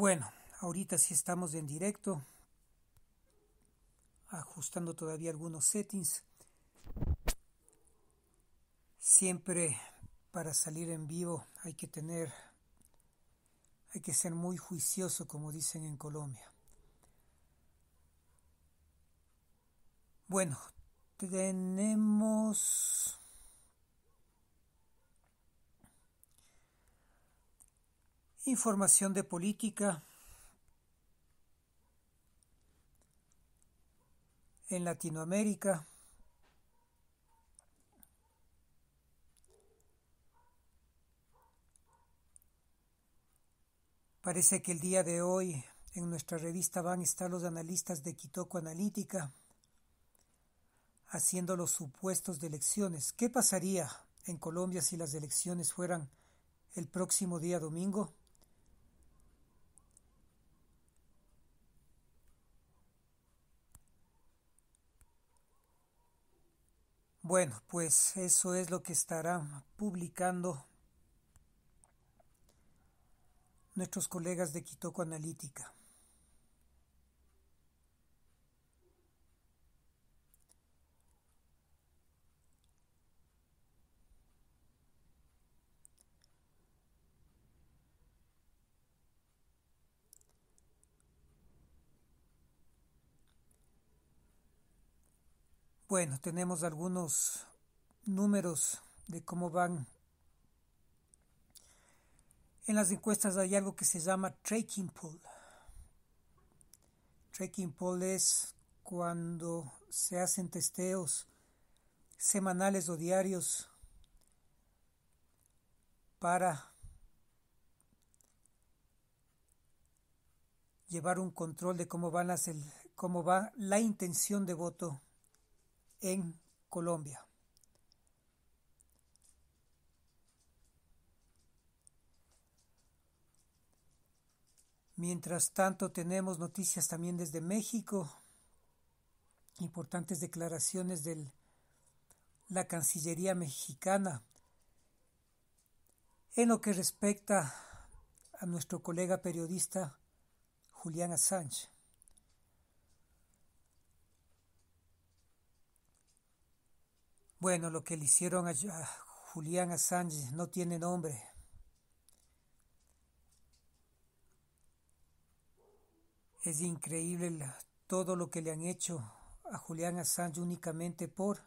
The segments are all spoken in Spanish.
Bueno, ahorita sí estamos en directo, ajustando todavía algunos settings. Siempre para salir en vivo hay que tener, hay que ser muy juicioso, como dicen en Colombia. Bueno, tenemos Información de política en Latinoamérica. Parece que el día de hoy en nuestra revista van a estar los analistas de Quitoco Analítica haciendo los supuestos de elecciones. ¿Qué pasaría en Colombia si las elecciones fueran el próximo día domingo? Bueno, pues eso es lo que estará publicando nuestros colegas de Quitoco Analítica. Bueno, tenemos algunos números de cómo van. En las encuestas hay algo que se llama tracking poll. Tracking poll es cuando se hacen testeos semanales o diarios para llevar un control de cómo, van las cómo va la intención de voto en Colombia. Mientras tanto, tenemos noticias también desde México, importantes declaraciones de la Cancillería mexicana. En lo que respecta a nuestro colega periodista Julián Assange. Bueno, lo que le hicieron a Julián Assange no tiene nombre. Es increíble todo lo que le han hecho a Julián Assange únicamente por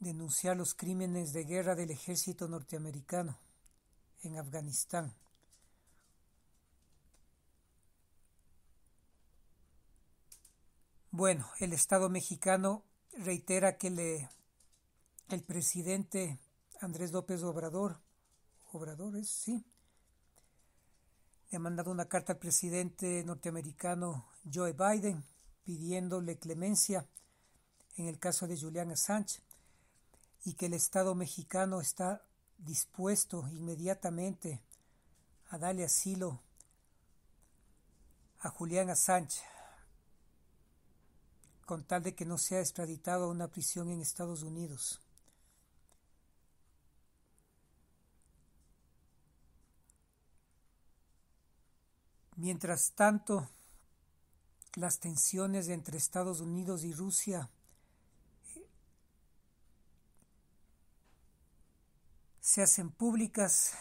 denunciar los crímenes de guerra del ejército norteamericano en Afganistán. Bueno, el Estado mexicano reitera que el presidente Andrés López Obrador, Obrador es, sí, le ha mandado una carta al presidente norteamericano Joe Biden pidiéndole clemencia en el caso de Julián Assange y que el Estado mexicano está dispuesto inmediatamente a darle asilo a Julián Assange con tal de que no sea extraditado a una prisión en Estados Unidos. Mientras tanto, las tensiones entre Estados Unidos y Rusia eh, se hacen públicas.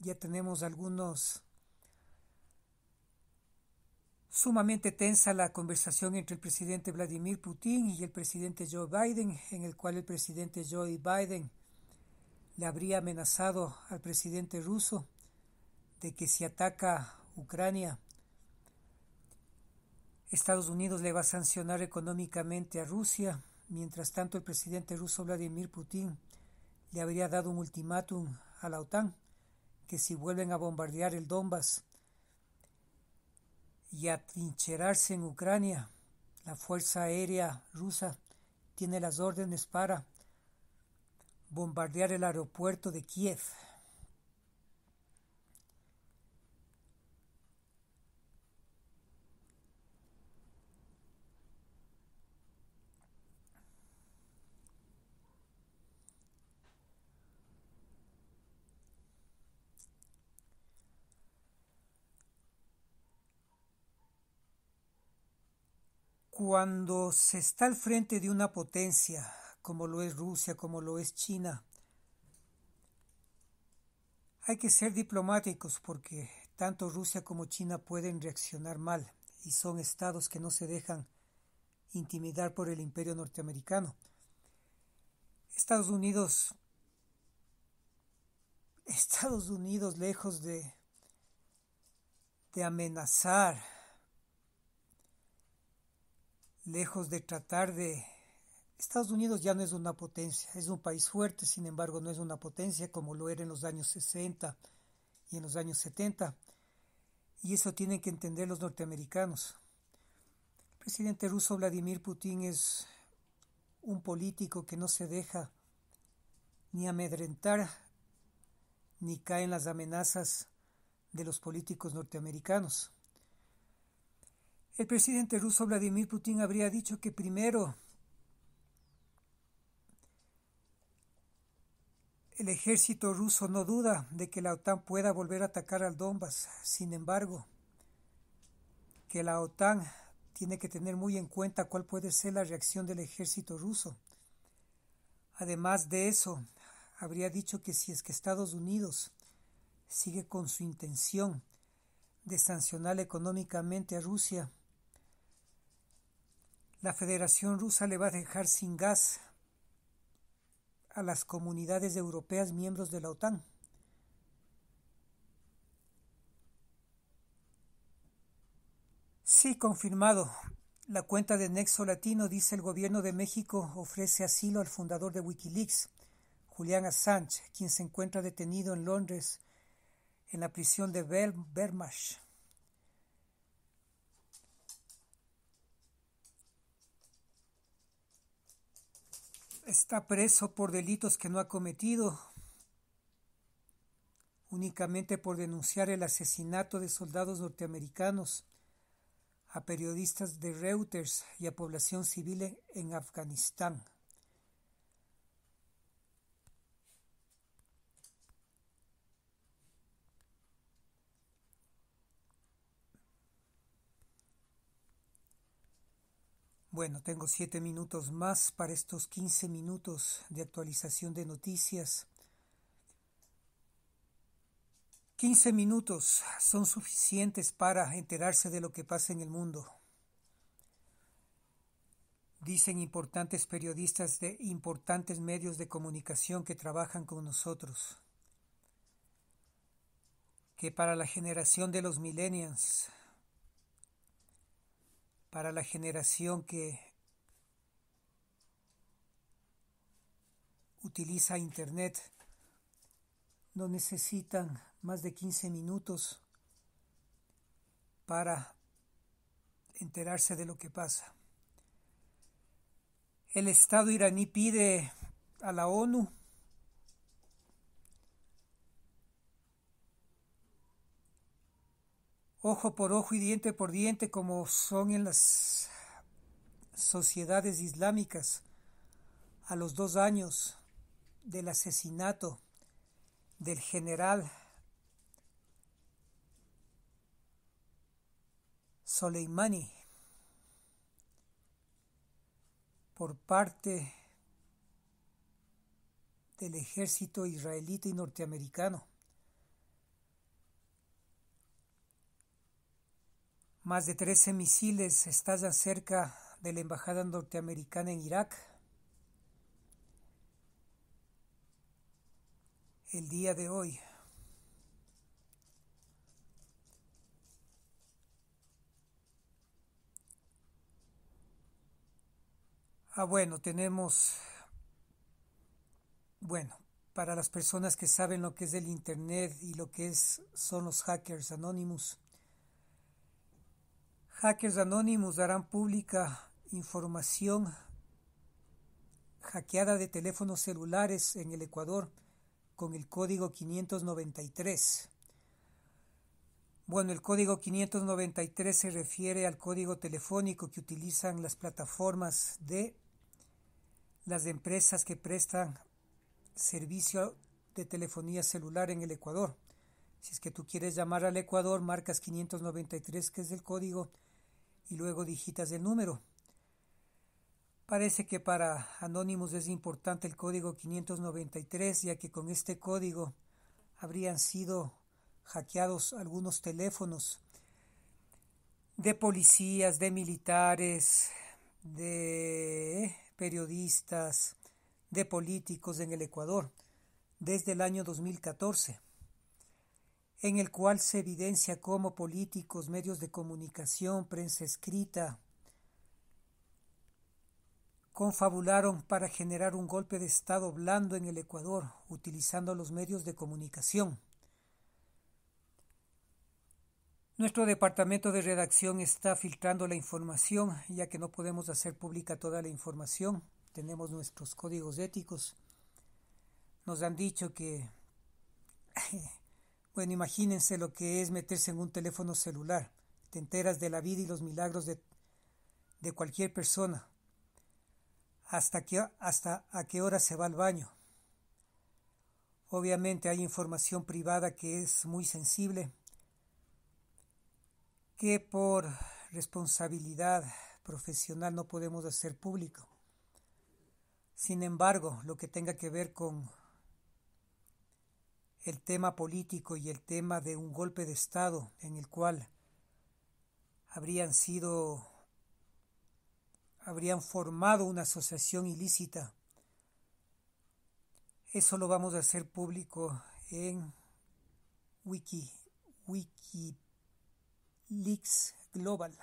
Ya tenemos algunos sumamente tensa la conversación entre el presidente Vladimir Putin y el presidente Joe Biden, en el cual el presidente Joe Biden le habría amenazado al presidente ruso de que si ataca Ucrania, Estados Unidos le va a sancionar económicamente a Rusia. Mientras tanto, el presidente ruso Vladimir Putin le habría dado un ultimátum a la OTAN que si vuelven a bombardear el Donbass, y atrincherarse en Ucrania. La Fuerza Aérea rusa tiene las órdenes para bombardear el aeropuerto de Kiev. Cuando se está al frente de una potencia, como lo es Rusia, como lo es China, hay que ser diplomáticos porque tanto Rusia como China pueden reaccionar mal y son estados que no se dejan intimidar por el imperio norteamericano. Estados Unidos, Estados Unidos lejos de, de amenazar, lejos de tratar de... Estados Unidos ya no es una potencia, es un país fuerte, sin embargo no es una potencia como lo era en los años 60 y en los años 70. Y eso tienen que entender los norteamericanos. El presidente ruso Vladimir Putin es un político que no se deja ni amedrentar ni caen las amenazas de los políticos norteamericanos. El presidente ruso Vladimir Putin habría dicho que primero el ejército ruso no duda de que la OTAN pueda volver a atacar al Donbass. Sin embargo, que la OTAN tiene que tener muy en cuenta cuál puede ser la reacción del ejército ruso. Además de eso, habría dicho que si es que Estados Unidos sigue con su intención de sancionar económicamente a Rusia, la Federación Rusa le va a dejar sin gas a las comunidades europeas miembros de la OTAN. Sí, confirmado. La cuenta de Nexo Latino dice el gobierno de México ofrece asilo al fundador de Wikileaks, Julián Assange, quien se encuentra detenido en Londres en la prisión de Belmarsh. está preso por delitos que no ha cometido, únicamente por denunciar el asesinato de soldados norteamericanos a periodistas de Reuters y a población civil en Afganistán. Bueno, tengo siete minutos más para estos quince minutos de actualización de noticias. Quince minutos son suficientes para enterarse de lo que pasa en el mundo. Dicen importantes periodistas de importantes medios de comunicación que trabajan con nosotros, que para la generación de los millennials para la generación que utiliza Internet. No necesitan más de 15 minutos para enterarse de lo que pasa. El Estado iraní pide a la ONU ojo por ojo y diente por diente como son en las sociedades islámicas a los dos años del asesinato del general Soleimani por parte del ejército israelita y norteamericano. Más de 13 misiles estallan cerca de la embajada norteamericana en Irak. El día de hoy. Ah, bueno, tenemos... Bueno, para las personas que saben lo que es el Internet y lo que es, son los hackers anónimos, Hackers anónimos harán pública información hackeada de teléfonos celulares en el Ecuador con el código 593. Bueno, el código 593 se refiere al código telefónico que utilizan las plataformas de las empresas que prestan servicio de telefonía celular en el Ecuador. Si es que tú quieres llamar al Ecuador, marcas 593, que es el código y luego digitas el número. Parece que para anónimos es importante el código 593, ya que con este código habrían sido hackeados algunos teléfonos de policías, de militares, de periodistas, de políticos en el Ecuador desde el año 2014 en el cual se evidencia cómo políticos, medios de comunicación, prensa escrita, confabularon para generar un golpe de Estado blando en el Ecuador, utilizando los medios de comunicación. Nuestro departamento de redacción está filtrando la información, ya que no podemos hacer pública toda la información. Tenemos nuestros códigos éticos. Nos han dicho que bueno, imagínense lo que es meterse en un teléfono celular. Te enteras de la vida y los milagros de, de cualquier persona. Hasta, hasta a qué hora se va al baño. Obviamente hay información privada que es muy sensible, que por responsabilidad profesional no podemos hacer público. Sin embargo, lo que tenga que ver con el tema político y el tema de un golpe de Estado en el cual habrían sido, habrían formado una asociación ilícita. Eso lo vamos a hacer público en Wiki, Wikileaks Global.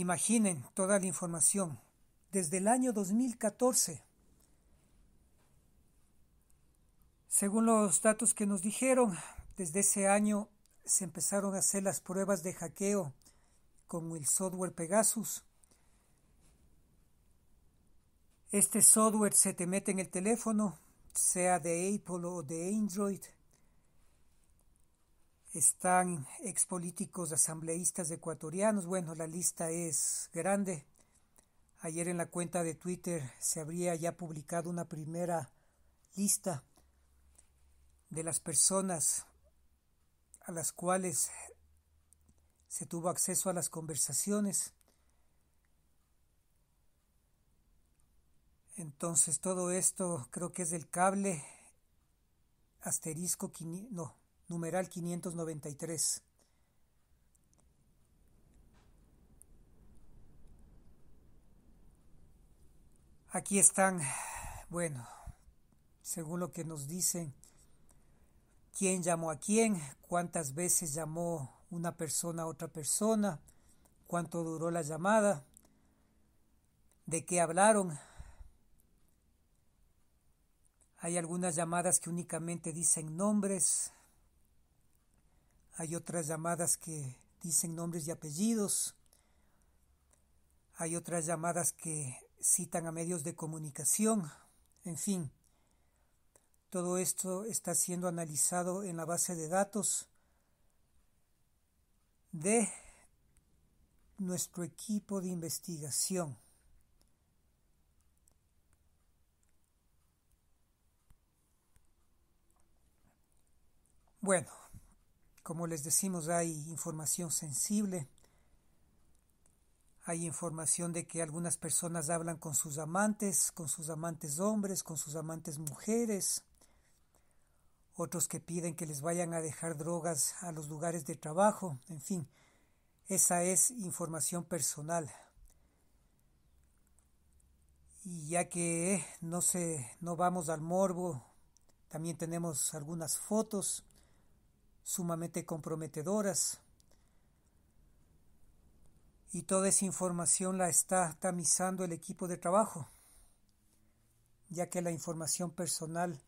Imaginen toda la información. Desde el año 2014, según los datos que nos dijeron, desde ese año se empezaron a hacer las pruebas de hackeo con el software Pegasus. Este software se te mete en el teléfono, sea de Apple o de Android, están expolíticos asambleístas ecuatorianos. Bueno, la lista es grande. Ayer en la cuenta de Twitter se habría ya publicado una primera lista de las personas a las cuales se tuvo acceso a las conversaciones. Entonces todo esto creo que es del cable asterisco, no, numeral 593. Aquí están, bueno, según lo que nos dicen, quién llamó a quién, cuántas veces llamó una persona a otra persona, cuánto duró la llamada, de qué hablaron. Hay algunas llamadas que únicamente dicen nombres, hay otras llamadas que dicen nombres y apellidos. Hay otras llamadas que citan a medios de comunicación. En fin, todo esto está siendo analizado en la base de datos de nuestro equipo de investigación. Bueno, como les decimos, hay información sensible, hay información de que algunas personas hablan con sus amantes, con sus amantes hombres, con sus amantes mujeres, otros que piden que les vayan a dejar drogas a los lugares de trabajo, en fin, esa es información personal. Y ya que no se no vamos al morbo, también tenemos algunas fotos sumamente comprometedoras. Y toda esa información la está tamizando el equipo de trabajo, ya que la información personal